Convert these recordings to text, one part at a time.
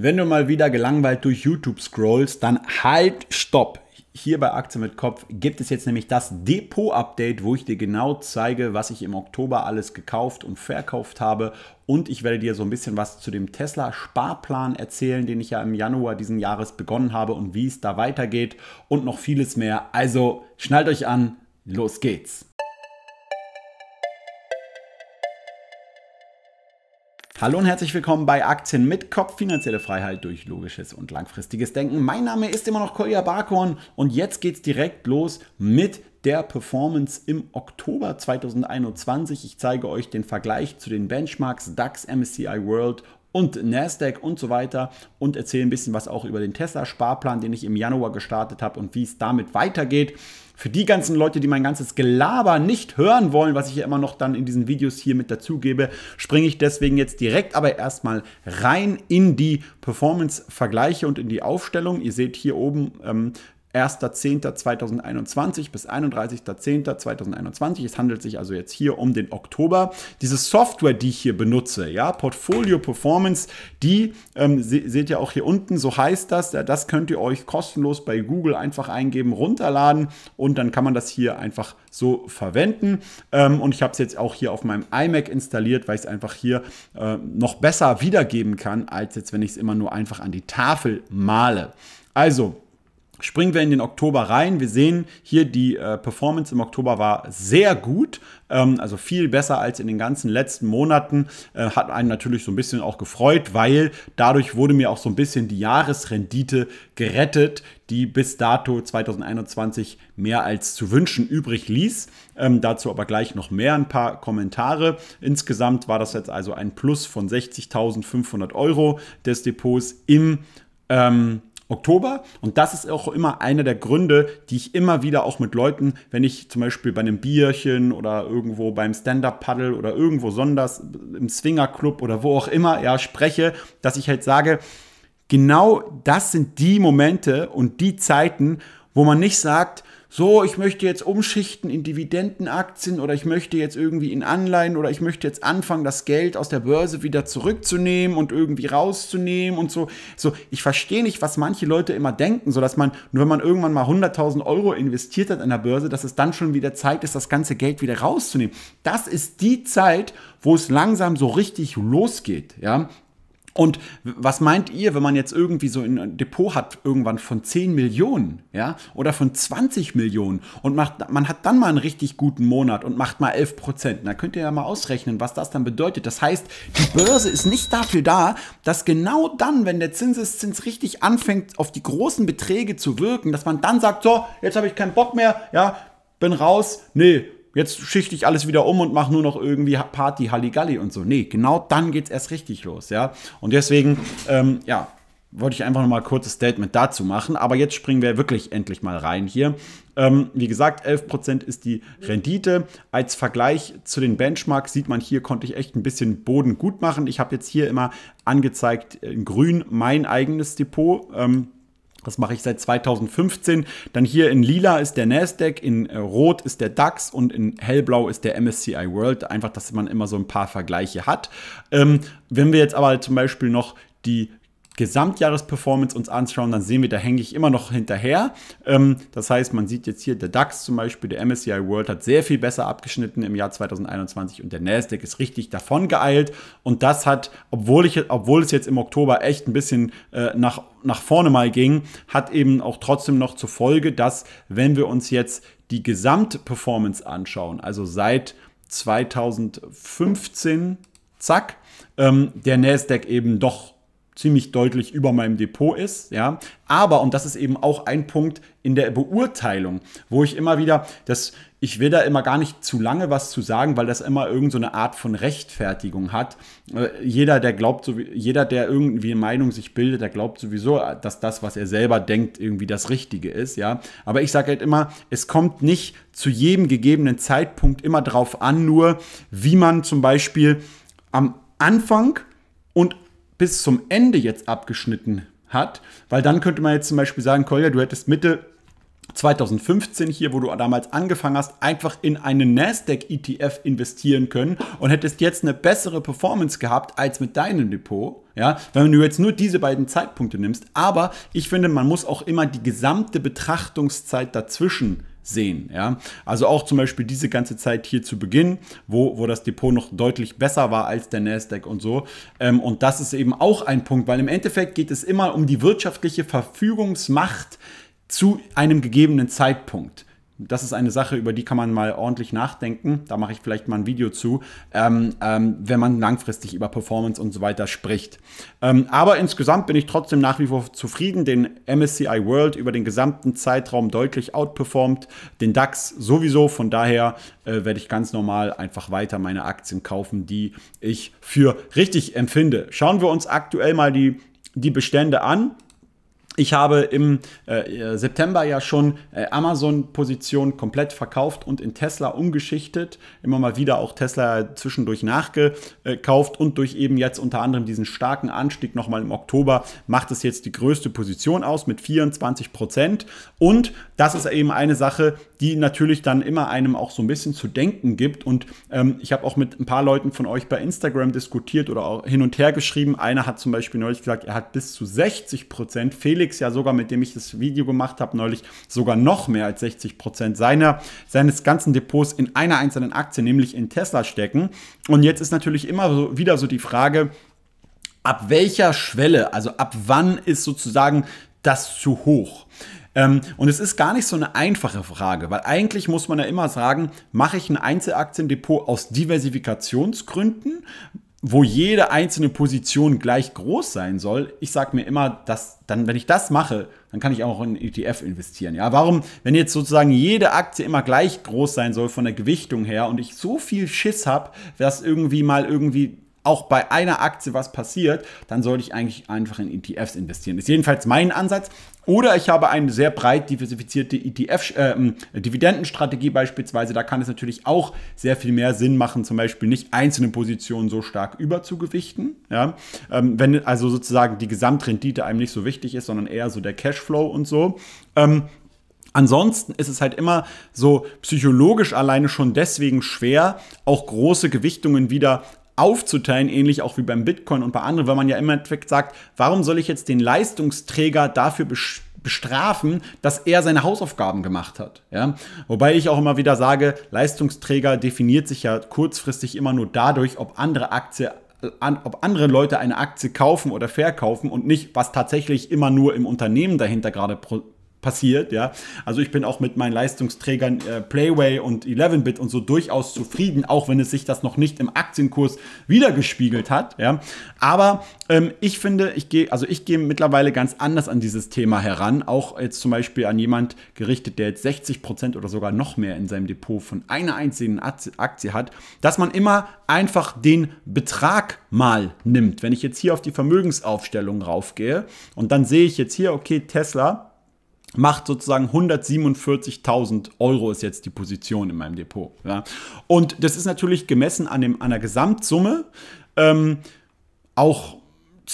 Wenn du mal wieder gelangweilt durch YouTube scrollst, dann halt Stopp. Hier bei Aktien mit Kopf gibt es jetzt nämlich das Depot-Update, wo ich dir genau zeige, was ich im Oktober alles gekauft und verkauft habe. Und ich werde dir so ein bisschen was zu dem Tesla-Sparplan erzählen, den ich ja im Januar diesen Jahres begonnen habe und wie es da weitergeht und noch vieles mehr. Also schnallt euch an, los geht's. Hallo und herzlich willkommen bei Aktien mit Kopf, finanzielle Freiheit durch logisches und langfristiges Denken. Mein Name ist immer noch Kolja Barkhorn und jetzt geht's direkt los mit der Performance im Oktober 2021. Ich zeige euch den Vergleich zu den Benchmarks DAX MSCI World und Nasdaq und so weiter und erzähle ein bisschen was auch über den Tesla-Sparplan, den ich im Januar gestartet habe und wie es damit weitergeht. Für die ganzen Leute, die mein ganzes Gelaber nicht hören wollen, was ich ja immer noch dann in diesen Videos hier mit dazugebe, springe ich deswegen jetzt direkt aber erstmal rein in die Performance-Vergleiche und in die Aufstellung. Ihr seht hier oben ähm, 1.10.2021 bis 31.10.2021. Es handelt sich also jetzt hier um den Oktober. Diese Software, die ich hier benutze, ja, Portfolio Performance, die ähm, seht ihr auch hier unten, so heißt das. Das könnt ihr euch kostenlos bei Google einfach eingeben, runterladen und dann kann man das hier einfach so verwenden. Ähm, und ich habe es jetzt auch hier auf meinem iMac installiert, weil ich es einfach hier äh, noch besser wiedergeben kann, als jetzt, wenn ich es immer nur einfach an die Tafel male. Also, springen wir in den Oktober rein. Wir sehen hier, die äh, Performance im Oktober war sehr gut, ähm, also viel besser als in den ganzen letzten Monaten. Äh, hat einen natürlich so ein bisschen auch gefreut, weil dadurch wurde mir auch so ein bisschen die Jahresrendite gerettet, die bis dato 2021 mehr als zu wünschen übrig ließ. Ähm, dazu aber gleich noch mehr ein paar Kommentare. Insgesamt war das jetzt also ein Plus von 60.500 Euro des Depots im ähm, Oktober. Und das ist auch immer einer der Gründe, die ich immer wieder auch mit Leuten, wenn ich zum Beispiel bei einem Bierchen oder irgendwo beim Stand-Up-Paddle oder irgendwo sonders im Swinger-Club oder wo auch immer ja, spreche, dass ich halt sage, genau das sind die Momente und die Zeiten, wo man nicht sagt, so, ich möchte jetzt umschichten in Dividendenaktien oder ich möchte jetzt irgendwie in Anleihen oder ich möchte jetzt anfangen, das Geld aus der Börse wieder zurückzunehmen und irgendwie rauszunehmen und so. So, ich verstehe nicht, was manche Leute immer denken, so dass man, nur wenn man irgendwann mal 100.000 Euro investiert hat an der Börse, dass es dann schon wieder Zeit ist, das ganze Geld wieder rauszunehmen. Das ist die Zeit, wo es langsam so richtig losgeht, ja. Und was meint ihr, wenn man jetzt irgendwie so ein Depot hat, irgendwann von 10 Millionen, ja, oder von 20 Millionen und macht, man hat dann mal einen richtig guten Monat und macht mal 11 Prozent. Da könnt ihr ja mal ausrechnen, was das dann bedeutet. Das heißt, die Börse ist nicht dafür da, dass genau dann, wenn der Zinseszins richtig anfängt, auf die großen Beträge zu wirken, dass man dann sagt, so, jetzt habe ich keinen Bock mehr, ja, bin raus, nee, jetzt schichte ich alles wieder um und mache nur noch irgendwie Party, Halligalli und so. Nee, genau dann geht es erst richtig los, ja. Und deswegen, ähm, ja, wollte ich einfach nochmal ein kurzes Statement dazu machen. Aber jetzt springen wir wirklich endlich mal rein hier. Ähm, wie gesagt, 11% ist die Rendite. Als Vergleich zu den Benchmarks sieht man hier, konnte ich echt ein bisschen Boden gut machen. Ich habe jetzt hier immer angezeigt äh, in grün mein eigenes Depot. Ähm, das mache ich seit 2015. Dann hier in lila ist der Nasdaq, in äh, rot ist der DAX und in hellblau ist der MSCI World. Einfach, dass man immer so ein paar Vergleiche hat. Ähm, wenn wir jetzt aber zum Beispiel noch die Gesamtjahresperformance uns anschauen, dann sehen wir, da hänge ich immer noch hinterher. Ähm, das heißt, man sieht jetzt hier, der DAX zum Beispiel, der MSCI World hat sehr viel besser abgeschnitten im Jahr 2021 und der Nasdaq ist richtig davon geeilt. Und das hat, obwohl, ich, obwohl es jetzt im Oktober echt ein bisschen äh, nach nach vorne mal ging, hat eben auch trotzdem noch zur Folge, dass wenn wir uns jetzt die Gesamtperformance anschauen, also seit 2015, zack, ähm, der Nasdaq eben doch ziemlich deutlich über meinem Depot ist, ja. Aber, und das ist eben auch ein Punkt in der Beurteilung, wo ich immer wieder, das, ich will da immer gar nicht zu lange was zu sagen, weil das immer irgendeine so Art von Rechtfertigung hat. Äh, jeder, der glaubt, jeder, der irgendwie eine Meinung sich bildet, der glaubt sowieso, dass das, was er selber denkt, irgendwie das Richtige ist, ja. Aber ich sage halt immer, es kommt nicht zu jedem gegebenen Zeitpunkt immer drauf an, nur wie man zum Beispiel am Anfang und bis zum Ende jetzt abgeschnitten hat, weil dann könnte man jetzt zum Beispiel sagen, Kolja, du hättest Mitte 2015 hier, wo du damals angefangen hast, einfach in einen Nasdaq-ETF investieren können und hättest jetzt eine bessere Performance gehabt als mit deinem Depot. Ja, wenn du jetzt nur diese beiden Zeitpunkte nimmst. Aber ich finde, man muss auch immer die gesamte Betrachtungszeit dazwischen sehen. Ja? Also auch zum Beispiel diese ganze Zeit hier zu Beginn, wo, wo das Depot noch deutlich besser war als der Nasdaq und so. Ähm, und das ist eben auch ein Punkt, weil im Endeffekt geht es immer um die wirtschaftliche Verfügungsmacht zu einem gegebenen Zeitpunkt das ist eine Sache, über die kann man mal ordentlich nachdenken. Da mache ich vielleicht mal ein Video zu, ähm, ähm, wenn man langfristig über Performance und so weiter spricht. Ähm, aber insgesamt bin ich trotzdem nach wie vor zufrieden. Den MSCI World über den gesamten Zeitraum deutlich outperformt, den DAX sowieso. Von daher äh, werde ich ganz normal einfach weiter meine Aktien kaufen, die ich für richtig empfinde. Schauen wir uns aktuell mal die, die Bestände an. Ich habe im äh, September ja schon äh, Amazon-Positionen komplett verkauft und in Tesla umgeschichtet. Immer mal wieder auch Tesla zwischendurch nachgekauft und durch eben jetzt unter anderem diesen starken Anstieg nochmal im Oktober macht es jetzt die größte Position aus mit 24 Prozent. Und das ist eben eine Sache, die natürlich dann immer einem auch so ein bisschen zu denken gibt. Und ähm, ich habe auch mit ein paar Leuten von euch bei Instagram diskutiert oder auch hin und her geschrieben. Einer hat zum Beispiel neulich gesagt, er hat bis zu 60 Prozent. Felix Felix ja sogar, mit dem ich das Video gemacht habe neulich, sogar noch mehr als 60 Prozent seiner, seines ganzen Depots in einer einzelnen Aktie, nämlich in Tesla stecken. Und jetzt ist natürlich immer so, wieder so die Frage, ab welcher Schwelle, also ab wann ist sozusagen das zu hoch? Ähm, und es ist gar nicht so eine einfache Frage, weil eigentlich muss man ja immer sagen, mache ich ein Einzelaktiendepot aus Diversifikationsgründen? wo jede einzelne Position gleich groß sein soll, ich sage mir immer, dass dann, wenn ich das mache, dann kann ich auch in ETF investieren. Ja, warum, wenn jetzt sozusagen jede Aktie immer gleich groß sein soll von der Gewichtung her und ich so viel Schiss habe, dass irgendwie mal irgendwie auch bei einer Aktie was passiert, dann sollte ich eigentlich einfach in ETFs investieren. ist jedenfalls mein Ansatz. Oder ich habe eine sehr breit diversifizierte ETF-Dividendenstrategie äh, ähm, beispielsweise. Da kann es natürlich auch sehr viel mehr Sinn machen, zum Beispiel nicht einzelne Positionen so stark überzugewichten. Ja? Ähm, wenn also sozusagen die Gesamtrendite einem nicht so wichtig ist, sondern eher so der Cashflow und so. Ähm, Ansonsten ist es halt immer so psychologisch alleine schon deswegen schwer, auch große Gewichtungen wieder aufzuteilen, ähnlich auch wie beim Bitcoin und bei anderen, weil man ja immer sagt, warum soll ich jetzt den Leistungsträger dafür bestrafen, dass er seine Hausaufgaben gemacht hat. Ja? Wobei ich auch immer wieder sage, Leistungsträger definiert sich ja kurzfristig immer nur dadurch, ob andere Aktie äh, an, ob andere Leute eine Aktie kaufen oder verkaufen und nicht, was tatsächlich immer nur im Unternehmen dahinter gerade passiert, ja. Also ich bin auch mit meinen Leistungsträgern äh, Playway und 11-Bit und so durchaus zufrieden, auch wenn es sich das noch nicht im Aktienkurs wiedergespiegelt hat, ja. Aber ähm, ich finde, ich gehe, also ich gehe mittlerweile ganz anders an dieses Thema heran, auch jetzt zum Beispiel an jemand gerichtet, der jetzt 60 Prozent oder sogar noch mehr in seinem Depot von einer einzigen Aktie hat, dass man immer einfach den Betrag mal nimmt. Wenn ich jetzt hier auf die Vermögensaufstellung raufgehe und dann sehe ich jetzt hier, okay, Tesla macht sozusagen 147.000 Euro ist jetzt die Position in meinem Depot. Ja. Und das ist natürlich gemessen an, dem, an der Gesamtsumme ähm, auch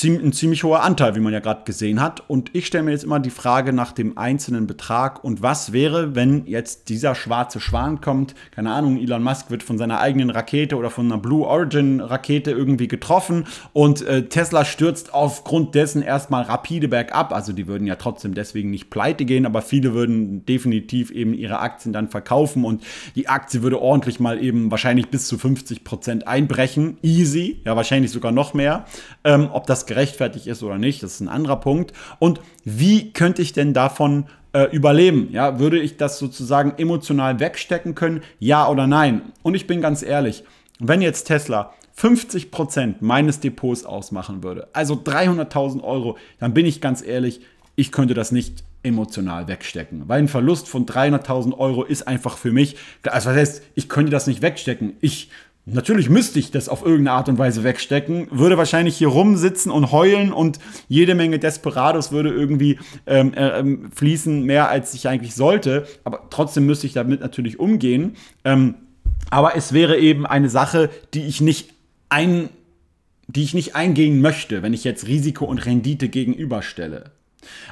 ein ziemlich hoher Anteil, wie man ja gerade gesehen hat. Und ich stelle mir jetzt immer die Frage nach dem einzelnen Betrag und was wäre, wenn jetzt dieser schwarze Schwan kommt. Keine Ahnung, Elon Musk wird von seiner eigenen Rakete oder von einer Blue Origin Rakete irgendwie getroffen und äh, Tesla stürzt aufgrund dessen erstmal rapide bergab. Also die würden ja trotzdem deswegen nicht pleite gehen, aber viele würden definitiv eben ihre Aktien dann verkaufen und die Aktie würde ordentlich mal eben wahrscheinlich bis zu 50 Prozent einbrechen. Easy, ja wahrscheinlich sogar noch mehr. Ähm, ob das gerechtfertigt ist oder nicht, das ist ein anderer Punkt. Und wie könnte ich denn davon äh, überleben? Ja, würde ich das sozusagen emotional wegstecken können? Ja oder nein? Und ich bin ganz ehrlich, wenn jetzt Tesla 50% Prozent meines Depots ausmachen würde, also 300.000 Euro, dann bin ich ganz ehrlich, ich könnte das nicht emotional wegstecken. Weil ein Verlust von 300.000 Euro ist einfach für mich, also das heißt, ich könnte das nicht wegstecken. Ich Natürlich müsste ich das auf irgendeine Art und Weise wegstecken, würde wahrscheinlich hier rumsitzen und heulen und jede Menge Desperados würde irgendwie ähm, äh, ähm, fließen, mehr als ich eigentlich sollte. Aber trotzdem müsste ich damit natürlich umgehen. Ähm, aber es wäre eben eine Sache, die ich nicht ein, die ich nicht eingehen möchte, wenn ich jetzt Risiko und Rendite gegenüberstelle.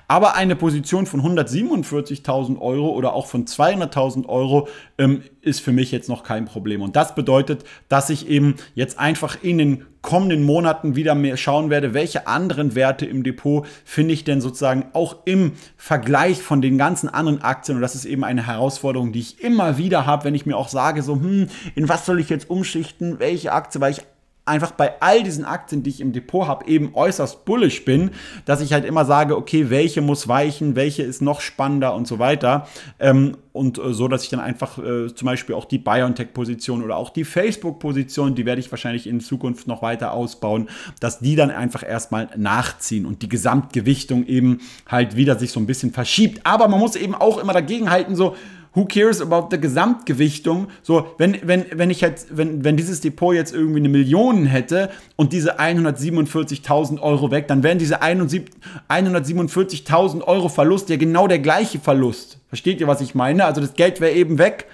Aber eine Position von 147.000 Euro oder auch von 200.000 Euro ähm, ist für mich jetzt noch kein Problem. Und das bedeutet, dass ich eben jetzt einfach in den kommenden Monaten wieder mehr schauen werde, welche anderen Werte im Depot finde ich denn sozusagen auch im Vergleich von den ganzen anderen Aktien. Und das ist eben eine Herausforderung, die ich immer wieder habe, wenn ich mir auch sage, so, hm, in was soll ich jetzt umschichten, welche Aktie, weil ich einfach bei all diesen Aktien, die ich im Depot habe, eben äußerst bullisch bin, dass ich halt immer sage, okay, welche muss weichen, welche ist noch spannender und so weiter. Ähm, und äh, so, dass ich dann einfach äh, zum Beispiel auch die BioNTech-Position oder auch die Facebook-Position, die werde ich wahrscheinlich in Zukunft noch weiter ausbauen, dass die dann einfach erstmal nachziehen und die Gesamtgewichtung eben halt wieder sich so ein bisschen verschiebt. Aber man muss eben auch immer dagegen halten, so, who cares about the Gesamtgewichtung? So, wenn, wenn, wenn ich halt, wenn, wenn dieses Depot jetzt irgendwie eine Million hätte und diese 147.000 Euro weg, dann wären diese 147.000 Euro Verlust ja genau der gleiche Verlust. Versteht ihr, was ich meine? Also das Geld wäre eben weg.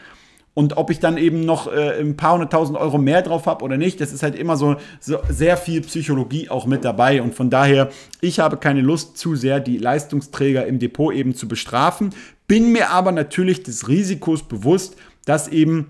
Und ob ich dann eben noch äh, ein paar hunderttausend Euro mehr drauf habe oder nicht, das ist halt immer so, so, sehr viel Psychologie auch mit dabei. Und von daher, ich habe keine Lust, zu sehr die Leistungsträger im Depot eben zu bestrafen. Bin mir aber natürlich des Risikos bewusst, dass eben,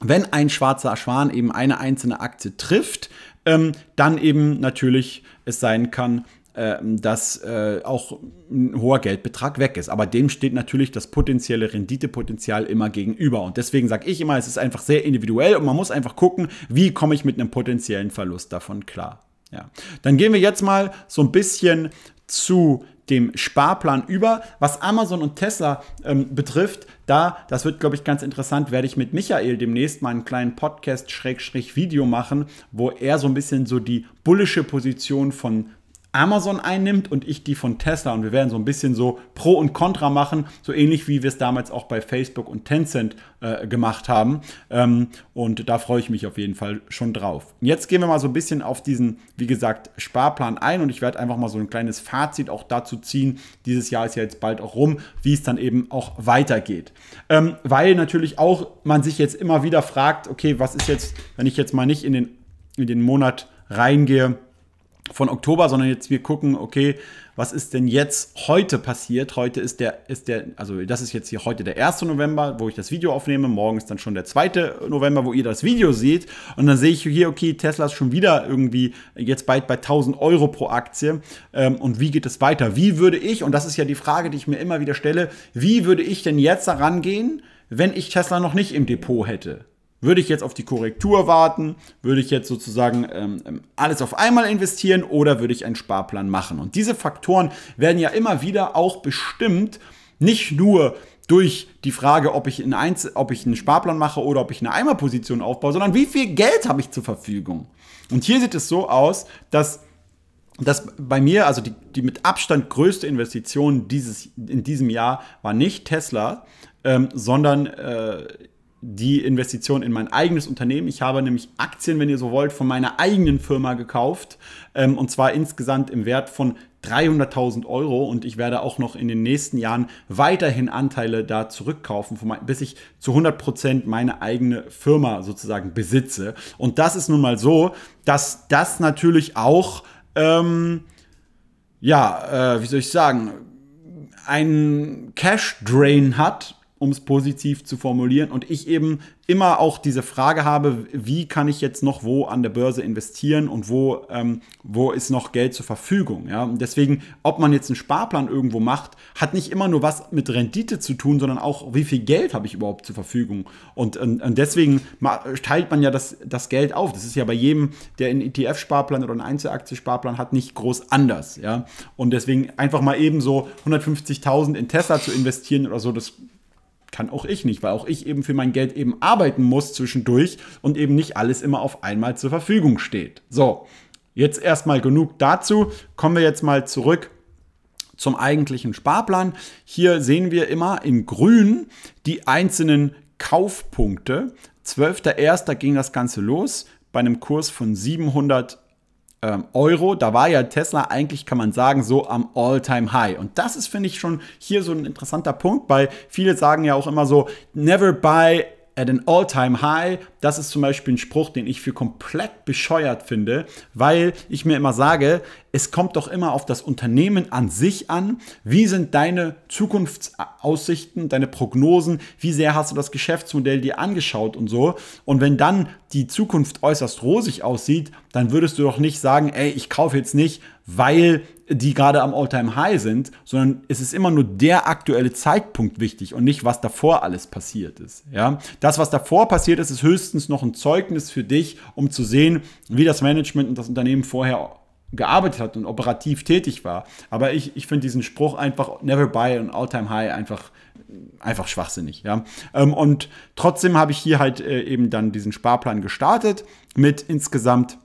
wenn ein schwarzer Schwan eben eine einzelne Aktie trifft, ähm, dann eben natürlich es sein kann, äh, dass äh, auch ein hoher Geldbetrag weg ist. Aber dem steht natürlich das potenzielle Renditepotenzial immer gegenüber. Und deswegen sage ich immer, es ist einfach sehr individuell und man muss einfach gucken, wie komme ich mit einem potenziellen Verlust davon klar. Ja. Dann gehen wir jetzt mal so ein bisschen zu dem Sparplan über. Was Amazon und Tesla ähm, betrifft, da, das wird, glaube ich, ganz interessant, werde ich mit Michael demnächst mal einen kleinen Podcast-Video machen, wo er so ein bisschen so die bullische Position von Amazon einnimmt und ich die von Tesla. Und wir werden so ein bisschen so Pro und Contra machen, so ähnlich wie wir es damals auch bei Facebook und Tencent äh, gemacht haben. Ähm, und da freue ich mich auf jeden Fall schon drauf. jetzt gehen wir mal so ein bisschen auf diesen, wie gesagt, Sparplan ein und ich werde einfach mal so ein kleines Fazit auch dazu ziehen. Dieses Jahr ist ja jetzt bald auch rum, wie es dann eben auch weitergeht. Ähm, weil natürlich auch man sich jetzt immer wieder fragt, okay, was ist jetzt, wenn ich jetzt mal nicht in den, in den Monat reingehe, von Oktober, sondern jetzt wir gucken, okay, was ist denn jetzt heute passiert? Heute ist der, ist der, also das ist jetzt hier heute der 1. November, wo ich das Video aufnehme. Morgen ist dann schon der 2. November, wo ihr das Video seht. Und dann sehe ich hier, okay, Tesla ist schon wieder irgendwie jetzt bald bei 1000 Euro pro Aktie. Ähm, und wie geht es weiter? Wie würde ich, und das ist ja die Frage, die ich mir immer wieder stelle, wie würde ich denn jetzt herangehen, wenn ich Tesla noch nicht im Depot hätte? Würde ich jetzt auf die Korrektur warten? Würde ich jetzt sozusagen ähm, ähm, alles auf einmal investieren oder würde ich einen Sparplan machen? Und diese Faktoren werden ja immer wieder auch bestimmt, nicht nur durch die Frage, ob ich, in Einzel ob ich einen Sparplan mache oder ob ich eine Eimerposition aufbaue, sondern wie viel Geld habe ich zur Verfügung? Und hier sieht es so aus, dass das bei mir, also die, die mit Abstand größte Investition dieses, in diesem Jahr war nicht Tesla, ähm, sondern äh, die Investition in mein eigenes Unternehmen. Ich habe nämlich Aktien, wenn ihr so wollt, von meiner eigenen Firma gekauft. Ähm, und zwar insgesamt im Wert von 300.000 Euro. Und ich werde auch noch in den nächsten Jahren weiterhin Anteile da zurückkaufen, mein, bis ich zu 100% Prozent meine eigene Firma sozusagen besitze. Und das ist nun mal so, dass das natürlich auch, ähm, ja, äh, wie soll ich sagen, einen Cash-Drain hat um es positiv zu formulieren. Und ich eben immer auch diese Frage habe, wie kann ich jetzt noch wo an der Börse investieren und wo, ähm, wo ist noch Geld zur Verfügung. Ja? Und deswegen, ob man jetzt einen Sparplan irgendwo macht, hat nicht immer nur was mit Rendite zu tun, sondern auch, wie viel Geld habe ich überhaupt zur Verfügung. Und, und, und deswegen teilt man ja das, das Geld auf. Das ist ja bei jedem, der einen ETF-Sparplan oder einen Einzelaktiesparplan hat, nicht groß anders. Ja? Und deswegen einfach mal eben so 150.000 in Tesla zu investieren oder so, das kann auch ich nicht, weil auch ich eben für mein Geld eben arbeiten muss zwischendurch und eben nicht alles immer auf einmal zur Verfügung steht. So, jetzt erstmal genug dazu. Kommen wir jetzt mal zurück zum eigentlichen Sparplan. Hier sehen wir immer in grün die einzelnen Kaufpunkte. 12.01. ging das Ganze los bei einem Kurs von 700 Euro ähm, Euro. Da war ja Tesla eigentlich, kann man sagen, so am All-Time-High. Und das ist, finde ich, schon hier so ein interessanter Punkt, weil viele sagen ja auch immer so, never buy at an all-time high. Das ist zum Beispiel ein Spruch, den ich für komplett bescheuert finde, weil ich mir immer sage, es kommt doch immer auf das Unternehmen an sich an. Wie sind deine Zukunftsaussichten, deine Prognosen? Wie sehr hast du das Geschäftsmodell dir angeschaut und so? Und wenn dann die Zukunft äußerst rosig aussieht, dann würdest du doch nicht sagen, ey, ich kaufe jetzt nicht, weil die gerade am All-Time-High sind, sondern es ist immer nur der aktuelle Zeitpunkt wichtig und nicht, was davor alles passiert ist. Ja? Das, was davor passiert ist, ist höchstens noch ein Zeugnis für dich, um zu sehen, wie das Management und das Unternehmen vorher gearbeitet hat und operativ tätig war. Aber ich, ich finde diesen Spruch einfach never buy an all-time high einfach, einfach schwachsinnig. Ja? Ähm, und trotzdem habe ich hier halt äh, eben dann diesen Sparplan gestartet mit insgesamt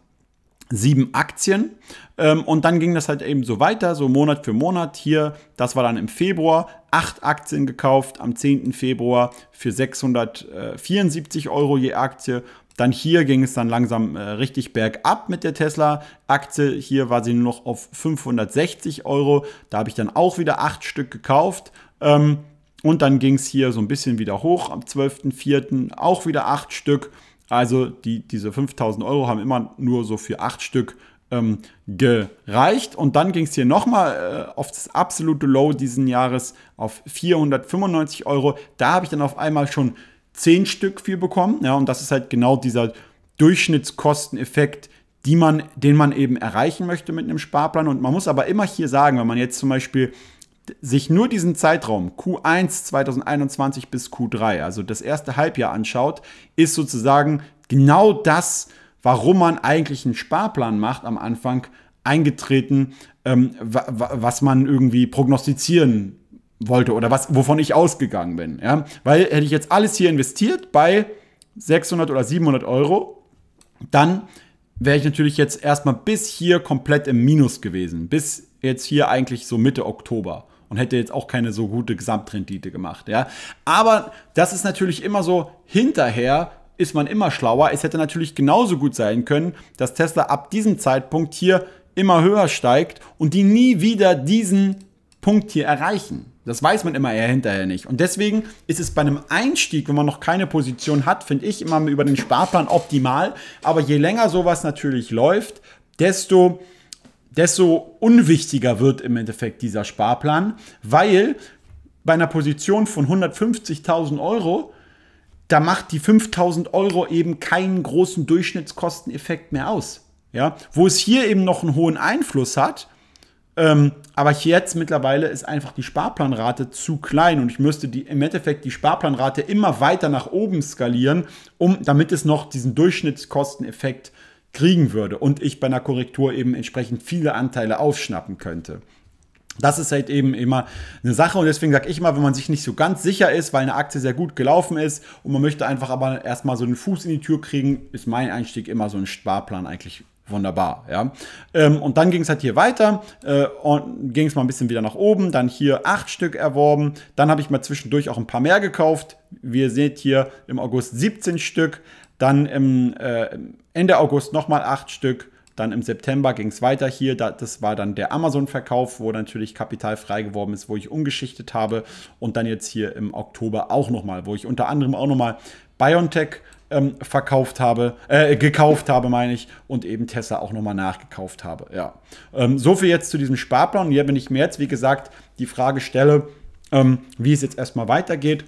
sieben Aktien. Ähm, und dann ging das halt eben so weiter, so Monat für Monat. Hier, das war dann im Februar, acht Aktien gekauft am 10. Februar für 674 Euro je Aktie. Dann hier ging es dann langsam äh, richtig bergab mit der Tesla-Aktie. Hier war sie nur noch auf 560 Euro. Da habe ich dann auch wieder acht Stück gekauft. Ähm, und dann ging es hier so ein bisschen wieder hoch am 12.04. auch wieder acht Stück. Also die, diese 5000 Euro haben immer nur so für acht Stück ähm, gereicht. Und dann ging es hier nochmal äh, auf das absolute Low diesen Jahres auf 495 Euro. Da habe ich dann auf einmal schon 10 Stück für bekommen. Ja, und das ist halt genau dieser Durchschnittskosteneffekt, die man, den man eben erreichen möchte mit einem Sparplan. Und man muss aber immer hier sagen, wenn man jetzt zum Beispiel sich nur diesen Zeitraum Q1 2021 bis Q3, also das erste Halbjahr anschaut, ist sozusagen genau das, warum man eigentlich einen Sparplan macht am Anfang, eingetreten, ähm, was man irgendwie prognostizieren wollte oder was, wovon ich ausgegangen bin. Ja? Weil hätte ich jetzt alles hier investiert bei 600 oder 700 Euro, dann wäre ich natürlich jetzt erstmal bis hier komplett im Minus gewesen, bis jetzt hier eigentlich so Mitte Oktober und hätte jetzt auch keine so gute Gesamtrendite gemacht. Ja? Aber das ist natürlich immer so hinterher ist man immer schlauer. Es hätte natürlich genauso gut sein können, dass Tesla ab diesem Zeitpunkt hier immer höher steigt und die nie wieder diesen Punkt hier erreichen. Das weiß man immer eher hinterher nicht. Und deswegen ist es bei einem Einstieg, wenn man noch keine Position hat, finde ich immer über den Sparplan optimal. Aber je länger sowas natürlich läuft, desto desto unwichtiger wird im Endeffekt dieser Sparplan, weil bei einer Position von 150.000 Euro, da macht die 5.000 Euro eben keinen großen Durchschnittskosteneffekt mehr aus. Ja? Wo es hier eben noch einen hohen Einfluss hat, ähm, aber jetzt mittlerweile ist einfach die Sparplanrate zu klein und ich müsste die, im Endeffekt die Sparplanrate immer weiter nach oben skalieren, um, damit es noch diesen Durchschnittskosteneffekt äh, kriegen würde und ich bei einer Korrektur eben entsprechend viele Anteile aufschnappen könnte. Das ist halt eben immer eine Sache und deswegen sage ich mal, wenn man sich nicht so ganz sicher ist, weil eine Aktie sehr gut gelaufen ist und man möchte einfach aber erstmal so einen Fuß in die Tür kriegen, ist mein Einstieg immer so ein Sparplan eigentlich wunderbar. Ja? Ähm, und dann ging es halt hier weiter äh, und ging es mal ein bisschen wieder nach oben. Dann hier acht Stück erworben. Dann habe ich mal zwischendurch auch ein paar mehr gekauft. Wie ihr seht hier im August 17 Stück. Dann im, äh, Ende August nochmal acht Stück. Dann im September ging es weiter hier. das war dann der Amazon-Verkauf, wo natürlich Kapital frei geworden ist, wo ich umgeschichtet habe. Und dann jetzt hier im Oktober auch nochmal, wo ich unter anderem auch nochmal BioNTech ähm, verkauft habe, äh, gekauft habe, meine ich, und eben Tesla auch nochmal nachgekauft habe. Ja. Ähm, so viel jetzt zu diesem Sparplan. Und hier bin ich mir jetzt, wie gesagt, die Frage stelle, ähm, wie es jetzt erstmal weitergeht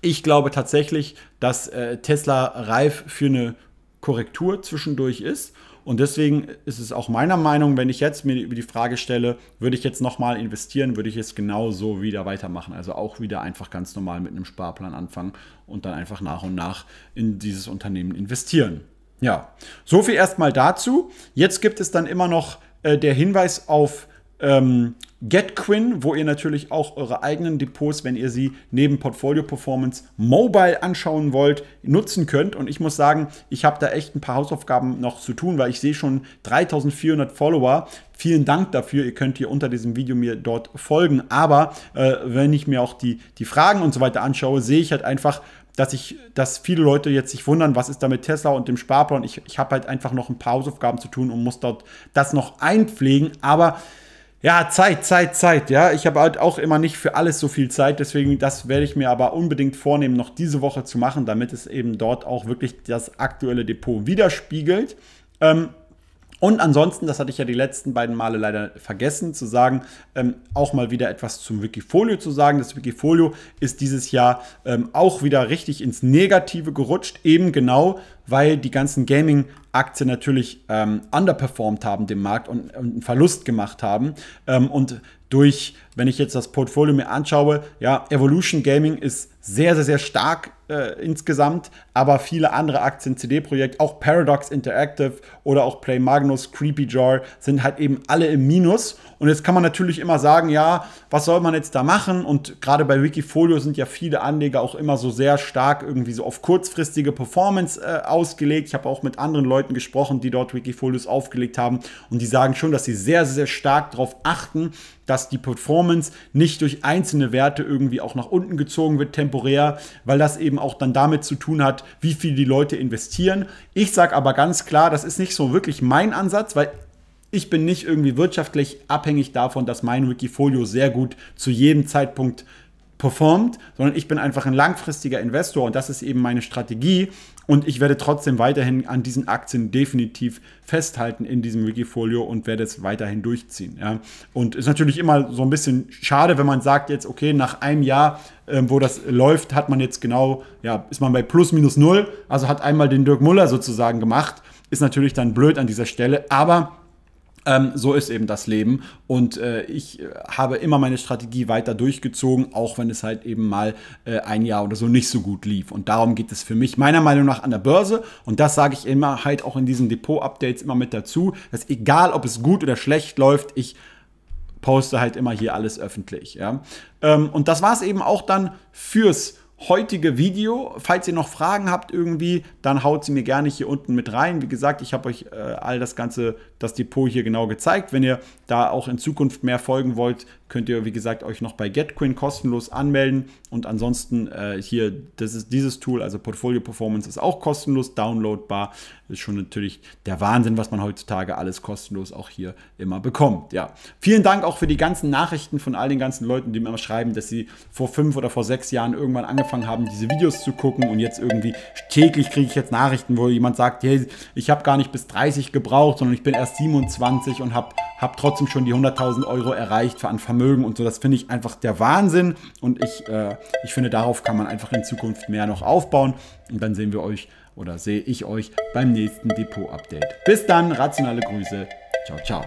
ich glaube tatsächlich, dass äh, Tesla reif für eine Korrektur zwischendurch ist. Und deswegen ist es auch meiner Meinung, wenn ich jetzt mir die Frage stelle, würde ich jetzt nochmal investieren, würde ich es genauso wieder weitermachen. Also auch wieder einfach ganz normal mit einem Sparplan anfangen und dann einfach nach und nach in dieses Unternehmen investieren. Ja, so viel erstmal dazu. Jetzt gibt es dann immer noch äh, der Hinweis auf ähm, GetQuinn, wo ihr natürlich auch eure eigenen Depots, wenn ihr sie neben Portfolio Performance mobile anschauen wollt, nutzen könnt. Und ich muss sagen, ich habe da echt ein paar Hausaufgaben noch zu tun, weil ich sehe schon 3400 Follower. Vielen Dank dafür. Ihr könnt hier unter diesem Video mir dort folgen. Aber äh, wenn ich mir auch die, die Fragen und so weiter anschaue, sehe ich halt einfach, dass ich, dass viele Leute jetzt sich wundern, was ist da mit Tesla und dem Sparplan. Ich, ich habe halt einfach noch ein paar Hausaufgaben zu tun und muss dort das noch einpflegen. Aber ja, Zeit, Zeit, Zeit. Ja, ich habe halt auch immer nicht für alles so viel Zeit. Deswegen, das werde ich mir aber unbedingt vornehmen, noch diese Woche zu machen, damit es eben dort auch wirklich das aktuelle Depot widerspiegelt. Ähm, und ansonsten, das hatte ich ja die letzten beiden Male leider vergessen zu sagen, ähm, auch mal wieder etwas zum Wikifolio zu sagen. Das Wikifolio ist dieses Jahr ähm, auch wieder richtig ins Negative gerutscht, eben genau, weil die ganzen Gaming-Aktien natürlich ähm, underperformed haben dem Markt und, und einen Verlust gemacht haben ähm, und durch wenn ich jetzt das Portfolio mir anschaue, ja, Evolution Gaming ist sehr, sehr, sehr stark äh, insgesamt, aber viele andere Aktien, CD-Projekt, auch Paradox Interactive oder auch Play Magnus, Creepy Jar sind halt eben alle im Minus. Und jetzt kann man natürlich immer sagen, ja, was soll man jetzt da machen? Und gerade bei Wikifolio sind ja viele Anleger auch immer so sehr stark irgendwie so auf kurzfristige Performance äh, ausgelegt. Ich habe auch mit anderen Leuten gesprochen, die dort Wikifolios aufgelegt haben und die sagen schon, dass sie sehr, sehr stark darauf achten, dass die Performance Performance nicht durch einzelne Werte irgendwie auch nach unten gezogen wird, temporär, weil das eben auch dann damit zu tun hat, wie viel die Leute investieren. Ich sage aber ganz klar, das ist nicht so wirklich mein Ansatz, weil ich bin nicht irgendwie wirtschaftlich abhängig davon, dass mein Wikifolio sehr gut zu jedem Zeitpunkt performt, sondern ich bin einfach ein langfristiger Investor und das ist eben meine Strategie, und ich werde trotzdem weiterhin an diesen Aktien definitiv festhalten in diesem Wikifolio und werde es weiterhin durchziehen. Ja. Und ist natürlich immer so ein bisschen schade, wenn man sagt jetzt, okay, nach einem Jahr, äh, wo das läuft, hat man jetzt genau, ja, ist man bei plus minus null, also hat einmal den Dirk Muller sozusagen gemacht. Ist natürlich dann blöd an dieser Stelle, aber ähm, so ist eben das Leben. Und äh, ich äh, habe immer meine Strategie weiter durchgezogen, auch wenn es halt eben mal äh, ein Jahr oder so nicht so gut lief. Und darum geht es für mich meiner Meinung nach an der Börse. Und das sage ich immer halt auch in diesen Depot-Updates immer mit dazu, dass egal ob es gut oder schlecht läuft, ich poste halt immer hier alles öffentlich. Ja? Ähm, und das war es eben auch dann fürs heutige Video. Falls ihr noch Fragen habt irgendwie, dann haut sie mir gerne hier unten mit rein. Wie gesagt, ich habe euch äh, all das ganze das Depot hier genau gezeigt. Wenn ihr da auch in Zukunft mehr folgen wollt, könnt ihr, wie gesagt, euch noch bei GetQuinn kostenlos anmelden. Und ansonsten äh, hier, das ist dieses Tool, also Portfolio Performance ist auch kostenlos, downloadbar. Ist schon natürlich der Wahnsinn, was man heutzutage alles kostenlos auch hier immer bekommt. Ja, vielen Dank auch für die ganzen Nachrichten von all den ganzen Leuten, die mir immer schreiben, dass sie vor fünf oder vor sechs Jahren irgendwann angefangen haben, diese Videos zu gucken und jetzt irgendwie täglich kriege ich jetzt Nachrichten, wo jemand sagt, hey, ich habe gar nicht bis 30 gebraucht, sondern ich bin erst erst 27 und habe hab trotzdem schon die 100.000 Euro erreicht an Vermögen und so. Das finde ich einfach der Wahnsinn und ich, äh, ich finde, darauf kann man einfach in Zukunft mehr noch aufbauen und dann sehen wir euch oder sehe ich euch beim nächsten Depot-Update. Bis dann, rationale Grüße, ciao, ciao.